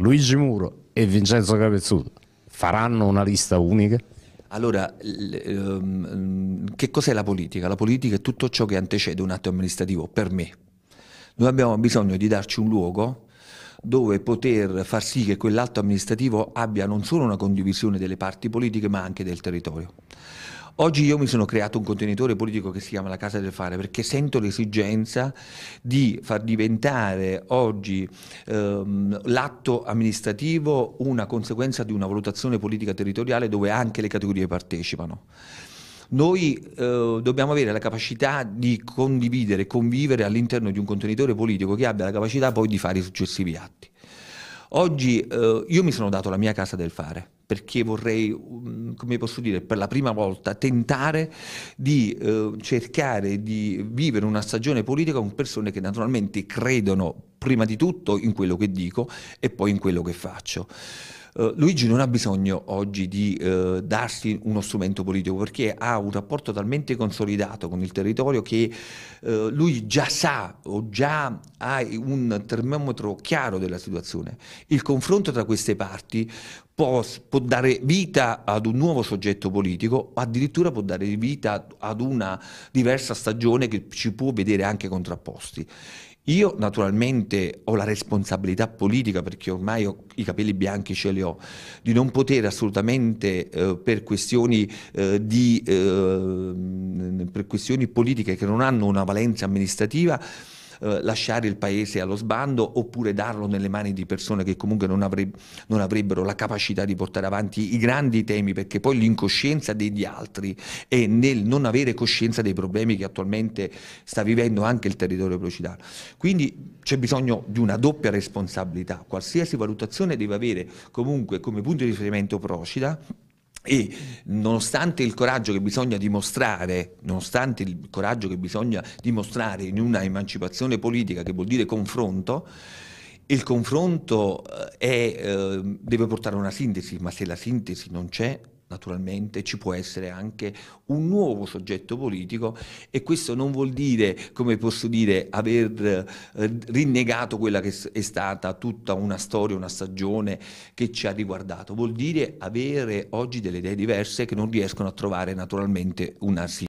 Luigi Muro e Vincenzo Capezzuto faranno una lista unica? Allora, ehm, che cos'è la politica? La politica è tutto ciò che antecede un atto amministrativo, per me. Noi abbiamo bisogno di darci un luogo dove poter far sì che quell'atto amministrativo abbia non solo una condivisione delle parti politiche ma anche del territorio. Oggi io mi sono creato un contenitore politico che si chiama La Casa del Fare perché sento l'esigenza di far diventare oggi ehm, l'atto amministrativo una conseguenza di una valutazione politica territoriale dove anche le categorie partecipano noi eh, dobbiamo avere la capacità di condividere, convivere all'interno di un contenitore politico che abbia la capacità poi di fare i successivi atti. Oggi eh, io mi sono dato la mia casa del fare perché vorrei, mm, come posso dire, per la prima volta tentare di eh, cercare di vivere una stagione politica con persone che naturalmente credono prima di tutto in quello che dico e poi in quello che faccio. Uh, Luigi non ha bisogno oggi di uh, darsi uno strumento politico perché ha un rapporto talmente consolidato con il territorio che uh, lui già sa o già ha un termometro chiaro della situazione. Il confronto tra queste parti può, può dare vita ad un nuovo soggetto politico, addirittura può dare vita ad una diversa stagione che ci può vedere anche contrapposti. Io naturalmente ho la responsabilità politica, perché ormai ho, i capelli bianchi ce li ho, di non poter assolutamente eh, per, questioni, eh, di, eh, per questioni politiche che non hanno una valenza amministrativa eh, lasciare il paese allo sbando oppure darlo nelle mani di persone che comunque non, avreb non avrebbero la capacità di portare avanti i grandi temi, perché poi l'incoscienza degli altri e nel non avere coscienza dei problemi che attualmente sta vivendo anche il territorio procidano. Quindi c'è bisogno di una doppia responsabilità, qualsiasi valutazione deve avere comunque come punto di riferimento Procida e nonostante il coraggio che bisogna dimostrare, nonostante il coraggio che bisogna dimostrare in una emancipazione politica che vuol dire confronto, il confronto eh, è, eh, deve portare a una sintesi, ma se la sintesi non c'è, naturalmente ci può essere anche un nuovo soggetto politico e questo non vuol dire, come posso dire, aver eh, rinnegato quella che è stata tutta una storia, una stagione che ci ha riguardato, vuol dire avere oggi delle idee diverse che non riescono a trovare naturalmente una sigla.